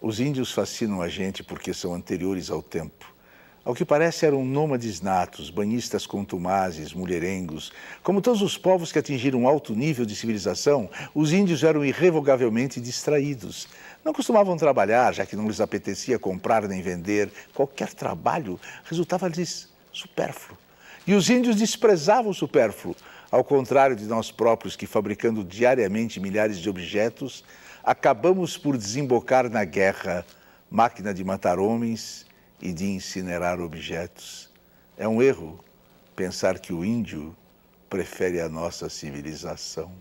Os índios fascinam a gente porque são anteriores ao tempo. Ao que parece, eram nômades natos, banhistas contumazes, mulherengos. Como todos os povos que atingiram um alto nível de civilização, os índios eram irrevogavelmente distraídos. Não costumavam trabalhar, já que não lhes apetecia comprar nem vender. Qualquer trabalho resultava-lhes supérfluo. E os índios desprezavam o supérfluo, ao contrário de nós próprios que, fabricando diariamente milhares de objetos, acabamos por desembocar na guerra, máquina de matar homens e de incinerar objetos. É um erro pensar que o índio prefere a nossa civilização.